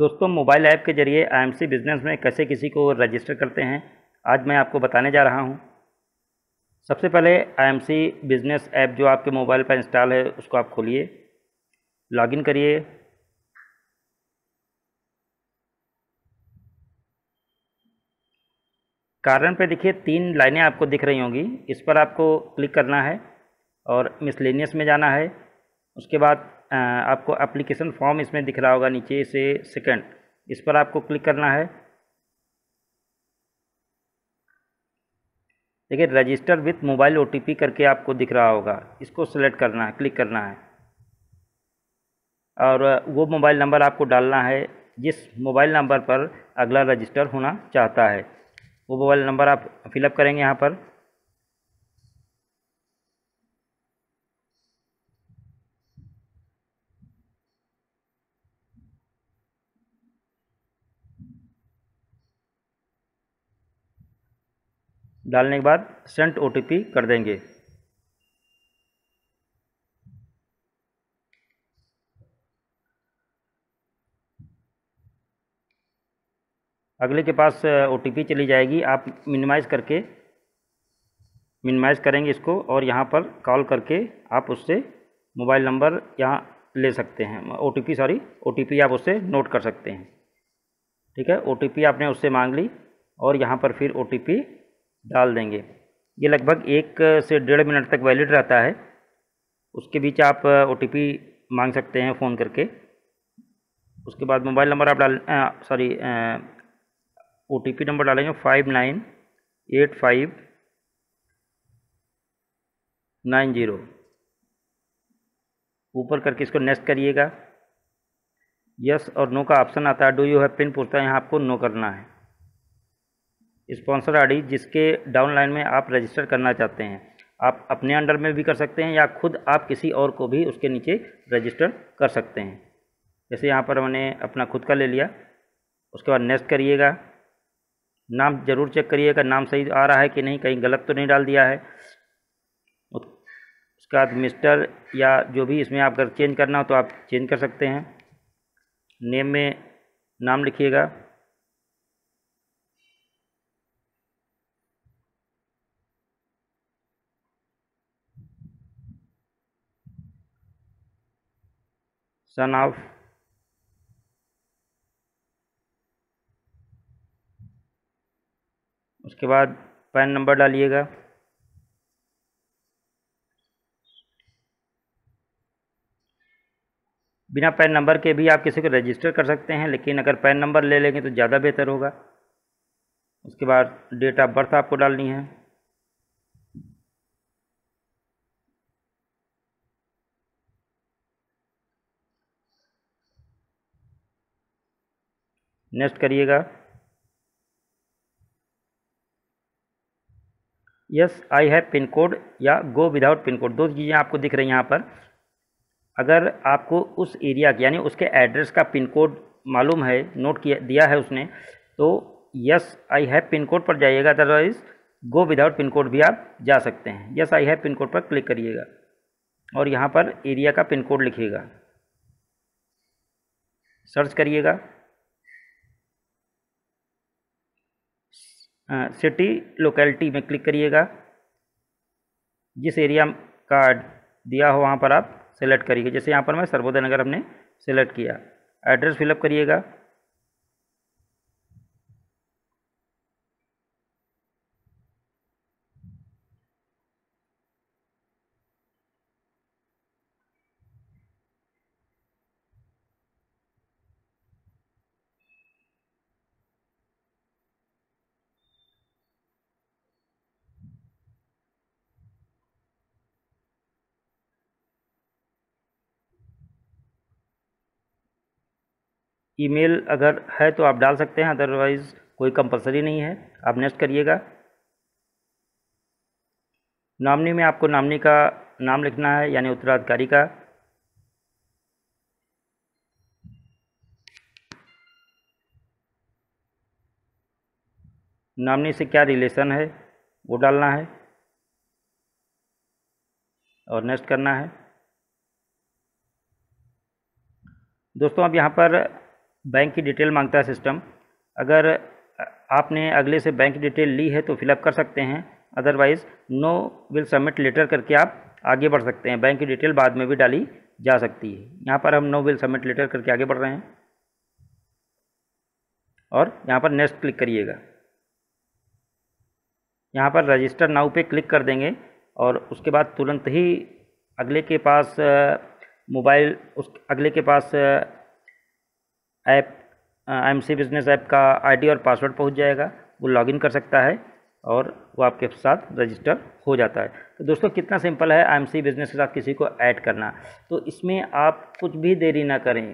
दोस्तों mobile app के जरिए आईएमसी बिजनेस में कैसे किसी को रजिस्टर करते हैं आज मैं आपको बताने जा रहा हूं सबसे पहले आईएमसी बिजनेस ऐप जो आपके मोबाइल पर इंस्टॉल है उसको आप खोलिए लॉगिन करिए कारण पे देखिए तीन लाइनें आपको दिख रही होंगी इस पर आपको क्लिक करना है और मिसलेनियस में जाना है उसके बाद आपको एप्लीकेशन फॉर्म इसमें दिख रहा होगा नीचे से सेकंड इस पर आपको क्लिक करना है देखिए रजिस्टर विथ मोबाइल ओ करके आपको दिख रहा होगा इसको सेलेक्ट करना है क्लिक करना है और वो मोबाइल नंबर आपको डालना है जिस मोबाइल नंबर पर अगला रजिस्टर होना चाहता है वो मोबाइल नंबर आप फिलअप करेंगे यहाँ पर डालने के बाद सेंट ओ कर देंगे अगले के पास ओ चली जाएगी आप मिनिमाइज़ करके मिनिमाइज़ करेंगे इसको और यहाँ पर कॉल करके आप उससे मोबाइल नंबर यहाँ ले सकते हैं ओ सॉरी ओ आप उससे नोट कर सकते हैं ठीक है ओ आपने उससे मांग ली और यहाँ पर फिर ओ डाल देंगे ये लगभग एक से डेढ़ मिनट तक वैलिड रहता है उसके बीच आप ओ मांग सकते हैं फ़ोन करके उसके बाद मोबाइल नंबर आप डाल सॉरी ओ नंबर डालेंगे five nine eight five nine zero ऊपर करके इसको नेक्स्ट करिएगा यस और नो का ऑप्शन आता है डू यू हैव पिन पूछता है यहाँ आपको नो करना है स्पॉन्सर आई जिसके डाउनलाइन में आप रजिस्टर करना चाहते हैं आप अपने अंडर में भी कर सकते हैं या खुद आप किसी और को भी उसके नीचे रजिस्टर कर सकते हैं जैसे यहाँ पर मैंने अपना खुद का ले लिया उसके बाद नेक्स्ट करिएगा नाम ज़रूर चेक करिएगा नाम सही आ रहा है कि नहीं कहीं गलत तो नहीं डाल दिया है उसके बाद मिस्टर या जो भी इसमें आप अगर चेंज करना हो तो आप चेंज कर सकते हैं नेम में नाम लिखिएगा son of उसके बाद पैन नंबर डालिएगा बिना पैन नंबर के भी आप किसी को रजिस्टर कर सकते हैं लेकिन अगर पैन नंबर ले लेंगे तो ज़्यादा बेहतर होगा उसके बाद डेट ऑफ बर्थ आपको डालनी है नेक्स्ट करिएगा yes I have pin code या गो विदाउट पिन कोड दो चीज़ें आपको दिख रही हैं यहाँ पर अगर आपको उस एरिया की यानी उसके एड्रेस का पिन कोड मालूम है नोट किया दिया है उसने तो yes I have pin code पर जाइएगा otherwise go without pin code भी आप जा सकते हैं yes I have pin code पर क्लिक करिएगा और यहाँ पर एरिया का पिन कोड लिखिएगा सर्च करिएगा सिटी लोकेलिटी में क्लिक करिएगा जिस एरिया का दिया हो वहाँ पर आप सेलेक्ट करिएगा जैसे यहाँ पर मैं सर्वोदय नगर हमने सेलेक्ट किया एड्रेस फिलअप करिएगा ईमेल अगर है तो आप डाल सकते हैं अदरवाइज़ कोई कंपलसरी नहीं है आप नेक्स्ट करिएगा नामनी में आपको नामनी का नाम लिखना है यानी उत्तराधिकारी का नामनी से क्या रिलेशन है वो डालना है और नेक्स्ट करना है दोस्तों अब यहाँ पर बैंक की डिटेल मांगता है सिस्टम अगर आपने अगले से बैंक डिटेल ली है तो फिलअप कर सकते हैं otherwise no will submit later करके आप आगे बढ़ सकते हैं बैंक की डिटेल बाद में भी डाली जा सकती है यहाँ पर हम नो विल सबमिट लेटर करके आगे बढ़ रहे हैं और यहाँ पर नेक्स्ट क्लिक करिएगा यहाँ पर रजिस्टर नाउ पे क्लिक कर देंगे और उसके बाद तुरंत ही अगले के पास मोबाइल उस अगले के पास app M C business app का आईडी और पासवर्ड पहुंच जाएगा वो लॉगिन कर सकता है और वो आपके साथ रजिस्टर हो जाता है तो दोस्तों कितना सिंपल है एम सी बिजनेस के साथ किसी को ऐड करना तो इसमें आप कुछ भी देरी ना करें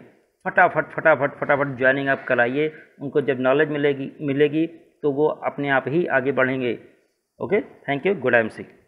फटाफट फटाफट फटाफट ज्वाइनिंग आप कराइए उनको जब नॉलेज मिलेगी मिलेगी तो वो अपने आप ही आगे बढ़ेंगे okay thank you good M C